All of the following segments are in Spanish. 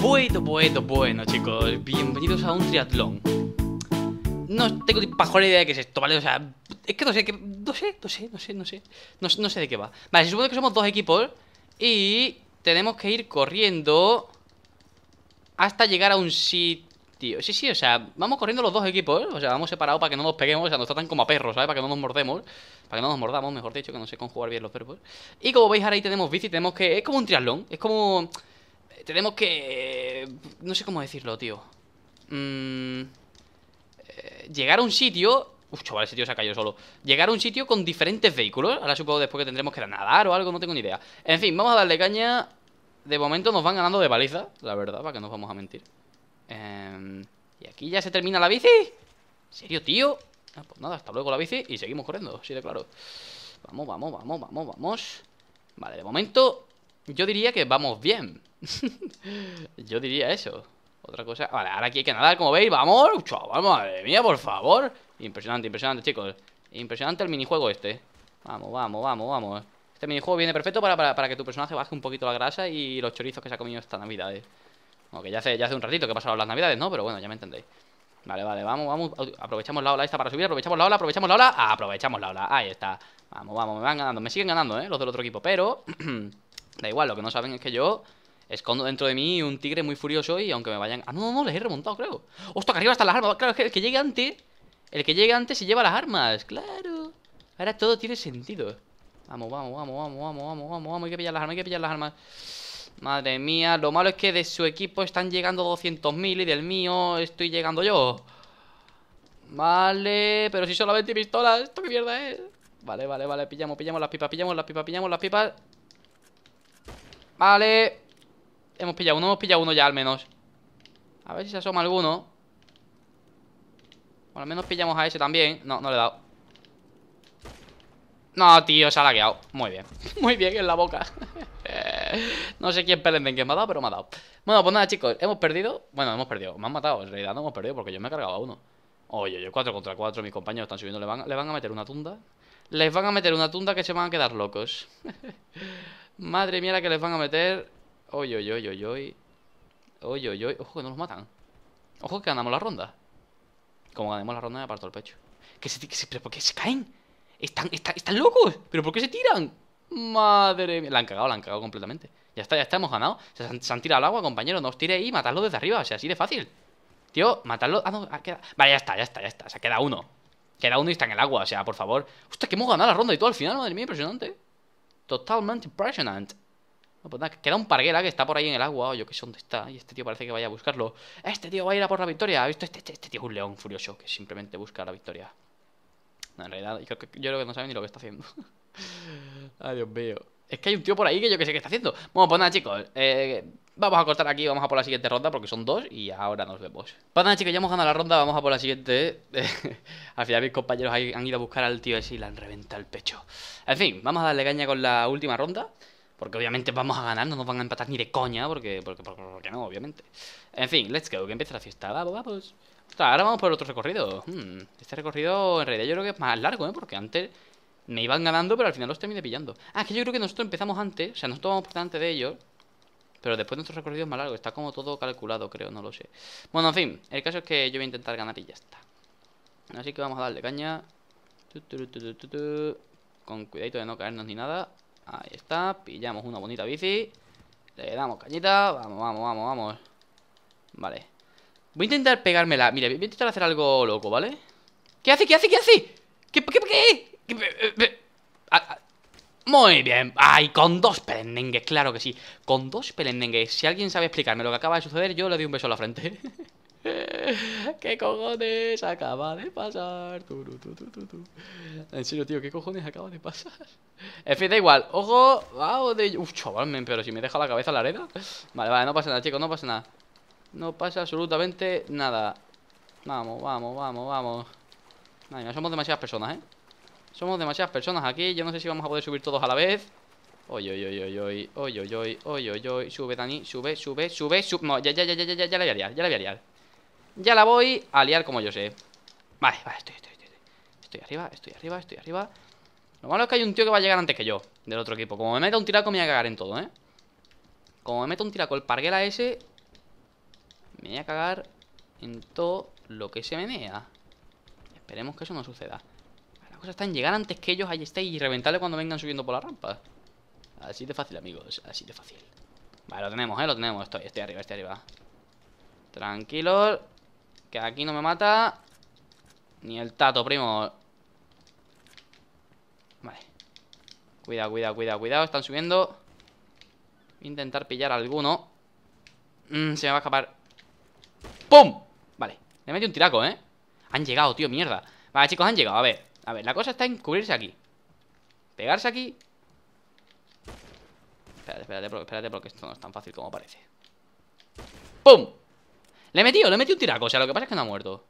Bueno, bueno, bueno, chicos, bienvenidos a un triatlón. No tengo ni la idea de qué es esto, ¿vale? O sea, es que no sé, que, no sé, no sé, no sé, no sé, no, sé de qué va. Vale, se supone que somos dos equipos y tenemos que ir corriendo hasta llegar a un sitio. Sí, sí, o sea, vamos corriendo los dos equipos, o sea, vamos separados para que no nos peguemos, o sea, nos tratan como a perros, ¿sabes? Para que no nos mordemos, para que no nos mordamos, mejor dicho, que no sé conjugar bien los verbos. Y como veis, ahora ahí tenemos bici, tenemos que... Es como un triatlón, es como tenemos que... No sé cómo decirlo, tío. Mm, eh, llegar a un sitio... Uf, chaval, ese tío se ha caído solo. Llegar a un sitio con diferentes vehículos. Ahora supongo después que tendremos que nadar o algo, no tengo ni idea. En fin, vamos a darle caña. De momento nos van ganando de baliza, la verdad, para que nos vamos a mentir. Em, ¿Y aquí ya se termina la bici? ¿En serio, tío? Ah, pues nada, hasta luego la bici y seguimos corriendo, así de claro. Vamos, vamos, vamos, vamos, vamos. Vale, de momento yo diría que vamos bien. Yo diría eso. Otra cosa. Vale, ahora aquí hay que nadar, como veis. Vamos, chaval, madre mía, por favor. Impresionante, impresionante, chicos. Impresionante el minijuego este. Vamos, vamos, vamos, vamos. Este minijuego viene perfecto para, que tu personaje baje un poquito la grasa y los chorizos que se ha comido esta Navidad. Eh. Aunque ya hace, ya hace un ratito que pasado las Navidades, ¿no? Pero bueno, ya me entendéis. Vale, vale, vamos, vamos. Aprovechamos la ola esta para subir. Aprovechamos la ola, aprovechamos la ola. Aprovechamos la ola. Ahí está. Vamos, vamos, me van ganando. Me siguen ganando, ¿eh? Los del otro equipo. Pero... da igual, lo que no saben es que yo Escondo dentro de mí un tigre muy furioso y aunque me vayan... Ah, no, no, no, les he remontado, creo. Hostia, que arriba están las armas. Claro, es que el que llegue antes... El que llegue antes se lleva las armas, claro. Ahora todo tiene sentido. Vamos, vamos, vamos, vamos, vamos, vamos, vamos, vamos. Hay que pillar las armas, hay que pillar las armas. Madre mía, lo malo es que de su equipo están llegando 200.000 y del mío estoy llegando yo. Vale, pero si solamente pistolas, ¿esto qué mierda es? Vale, vale, vale, pillamos, pillamos las pipas, pillamos las pipas, pillamos las pipas. Vale. Hemos pillado uno, hemos pillado uno ya al menos A ver si se asoma alguno O al menos pillamos a ese también No, no le he dado No, tío, se ha lagueado Muy bien, muy bien en la boca No sé quién pelenden quién me ha dado, pero me ha dado Bueno, pues nada, chicos, hemos perdido Bueno, hemos perdido, me han matado, en realidad no hemos perdido Porque yo me he cargado a uno Oye, yo 4 contra 4, mis compañeros están subiendo ¿Le van, le van a meter una tunda Les van a meter una tunda que se van a quedar locos Madre mía la que les van a meter Oy, oy, oy, oy, oy. Oy, oy, Ojo que no los matan. Ojo que ganamos la ronda. Como ganemos la ronda me aparto el pecho. ¿Pero por qué se caen? ¿Están, locos. ¿Pero por qué se tiran? Madre mía. La han cagado, la han cagado completamente. Ya está, ya está, hemos ganado. Se han, tirado al agua, compañero. No os y matadlo desde arriba. O sea, así de fácil. Tío, matadlo. Ah, no, ha quedado. Vale, ya está, ya está, ya está. O sea, queda uno. Queda uno y está en el agua. O sea, por favor. Hostia, que hemos ganado la ronda y todo al final, madre mía, impresionante. Totalmente impresionante. Pues queda un parguera que está por ahí en el agua, o yo que sé dónde está, y este tío parece que vaya a buscarlo. Este tío va a ir a por la victoria, ¿ha visto? Este, este, este tío es un león furioso que simplemente busca la victoria. No, en realidad, yo creo, que, no sabe ni lo que está haciendo. Ay, Dios mío. Es que hay un tío por ahí que yo que sé qué está haciendo. Bueno, pues nada, chicos. Eh, vamos a cortar aquí, vamos a por la siguiente ronda porque son dos y ahora nos vemos. Pues nada, chicos, ya hemos ganado la ronda, vamos a por la siguiente. al final mis compañeros han ido a buscar al tío ese y le han reventado el pecho. En fin, vamos a darle caña con la última ronda. Porque obviamente vamos a ganar, no nos van a empatar ni de coña, porque, porque, no, obviamente. En fin, let's go, que empieza la fiesta. Vamos, vamos. ahora vamos por otro recorrido. Hmm, este recorrido en realidad yo creo que es más largo, ¿eh? Porque antes me iban ganando, pero al final los terminé pillando. Ah, es que yo creo que nosotros empezamos antes, o sea, nosotros vamos por delante de ellos. Pero después nuestro recorrido es más largo, está como todo calculado, creo, no lo sé. Bueno, en fin, el caso es que yo voy a intentar ganar y ya está. Así que vamos a darle caña. Con cuidadito de no caernos ni nada. Ahí está, pillamos una bonita bici Le damos cañita, vamos, vamos, vamos, vamos Vale Voy a intentar pegármela, Mira, voy a intentar hacer algo loco, ¿vale? ¿Qué hace, qué hace, qué hace? ¿Qué, qué, qué? qué ah, ah. Muy bien, ay, con dos pelendengues, claro que sí Con dos pelendengues, si alguien sabe explicarme lo que acaba de suceder Yo le doy un beso a la frente ¿Qué cojones acaba de pasar? En serio, tío, ¿qué cojones acaba de pasar? En fin, da igual. Ojo, wow, de... Uf, chaval, men, pero si me deja la cabeza la arena. Vale, vale, no pasa nada, chicos, no pasa nada. No pasa absolutamente nada. Vamos, vamos, vamos, vamos. Madre mía, somos demasiadas personas, ¿eh? Somos demasiadas personas aquí. Yo no sé si vamos a poder subir todos a la vez. uy, uy, uy, uy Uy, uy, uy, uy, uy sube, Dani, sube, sube, sube, sube. No, ya, ya, ya, ya, ya, ya, ya la voy a liar, ya le voy a liar. Ya la voy a liar como yo sé Vale, vale, estoy, estoy, estoy Estoy arriba, estoy arriba, estoy arriba Lo malo es que hay un tío que va a llegar antes que yo Del otro equipo Como me meta un tiraco me voy a cagar en todo, ¿eh? Como me meta un tiraco el parguela ese Me voy a cagar en todo lo que se menea Esperemos que eso no suceda La cosa está en llegar antes que ellos Ahí está y reventarle cuando vengan subiendo por la rampa Así de fácil, amigos Así de fácil Vale, lo tenemos, ¿eh? Lo tenemos Estoy, estoy arriba, estoy arriba Tranquilo aquí no me mata Ni el tato, primo Vale Cuidado, cuidado, cuidado, cuidado Están subiendo Voy a intentar pillar alguno mm, Se me va a escapar ¡Pum! Vale, le metí un tiraco, ¿eh? Han llegado, tío, mierda Vale, chicos, han llegado, a ver A ver, la cosa está en cubrirse aquí Pegarse aquí Espérate, espérate, espérate Porque esto no es tan fácil como parece ¡Pum! Le he metido, le he metido un tiraco. O sea, lo que pasa es que no ha muerto.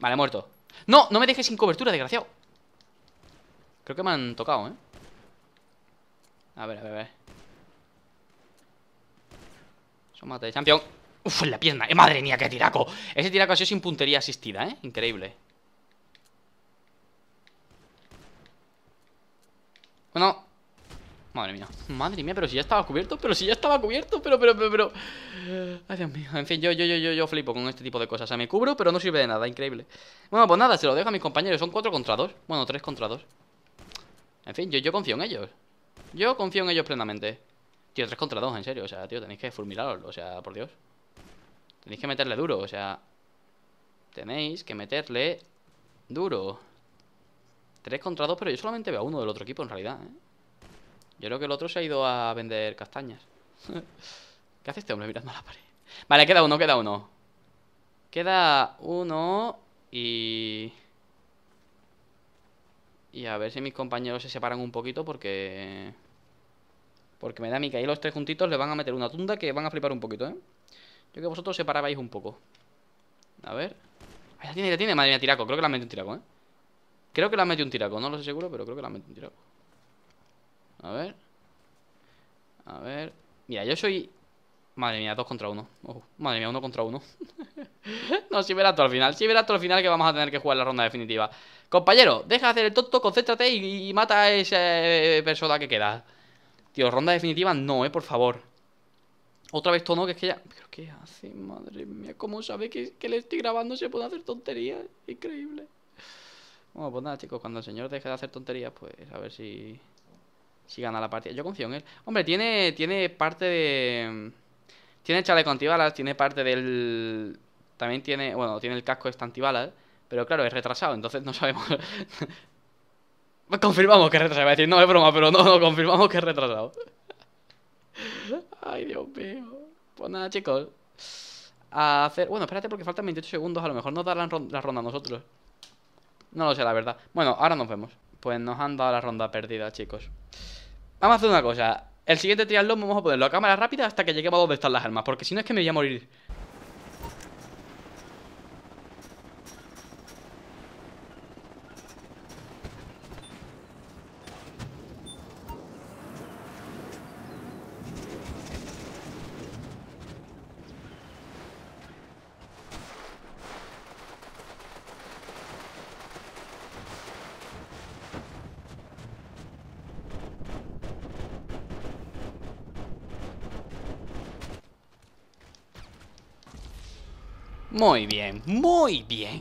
Vale, ha muerto. No, no me dejes sin cobertura, desgraciado. Creo que me han tocado, ¿eh? A ver, a ver, a ver. Eso mata de champion. Uf, la pierna. ¡Eh, madre mía, qué tiraco! Ese tiraco ha sido sin puntería asistida, ¿eh? Increíble. Bueno, Madre mía, madre mía, pero si ya estaba cubierto Pero si ya estaba cubierto, pero, pero, pero, pero Ay, Dios mío, en fin, yo, yo, yo, yo, flipo con este tipo de cosas O sea, me cubro, pero no sirve de nada, increíble Bueno, pues nada, se lo dejo a mis compañeros Son cuatro contra dos, bueno, tres contra dos En fin, yo, yo confío en ellos Yo confío en ellos plenamente Tío, tres contra dos, en serio, o sea, tío, tenéis que fulminarlos O sea, por Dios Tenéis que meterle duro, o sea Tenéis que meterle duro Tres contra dos, pero yo solamente veo a uno del otro equipo en realidad, ¿eh? Yo creo que el otro se ha ido a vender castañas. ¿Qué hace este hombre mirando a la pared? Vale, queda uno, queda uno. Queda uno y... Y a ver si mis compañeros se separan un poquito porque... Porque me da a mí que ahí los tres juntitos le van a meter una tunda que van a flipar un poquito, ¿eh? Yo que vosotros separabais un poco. A ver. Ahí la tiene, la tiene. Madre mía, tiraco. Creo que la metido un tiraco, ¿eh? Creo que la metido un tiraco. No lo sé seguro, pero creo que la metido un tiraco. A ver. A ver. Mira, yo soy... Madre mía, dos contra uno. madre mía, uno contra uno. no, si verás todo al final. Si verás todo al final que vamos a tener que jugar la ronda definitiva. Compañero, deja de hacer el tonto, concéntrate y, mata a esa eh, persona que queda. Tío, ronda definitiva no, eh, por favor. Otra vez tono, que es que ya... ¿Pero qué hace? Madre mía, ¿cómo sabe que, le estoy grabando? Se puede hacer tonterías. Increíble. Bueno, pues nada, chicos, cuando el señor deje de hacer tonterías, pues a ver si si gana la partida. Yo confío en él. Hombre, tiene, tiene parte de... Mm, tiene chaleco antibalas, tiene parte del... También tiene... Bueno, tiene el casco esta antibalas. Pero claro, es retrasado, entonces no sabemos... confirmamos que es retrasado. Va decir, no, es broma, pero no, no, confirmamos que es retrasado. Ay, Dios mío. Pues nada, chicos. A hacer... Bueno, espérate porque faltan 28 segundos. A lo mejor nos darán la ronda a nosotros. No lo sé, la verdad. Bueno, ahora nos vemos. Pues nos han dado la ronda perdida, chicos. Vamos a hacer una cosa. El siguiente triatlón vamos a ponerlo a cámara rápida hasta que lleguemos a donde están las armas, porque si no es que me voy a morir Muy bien, muy bien.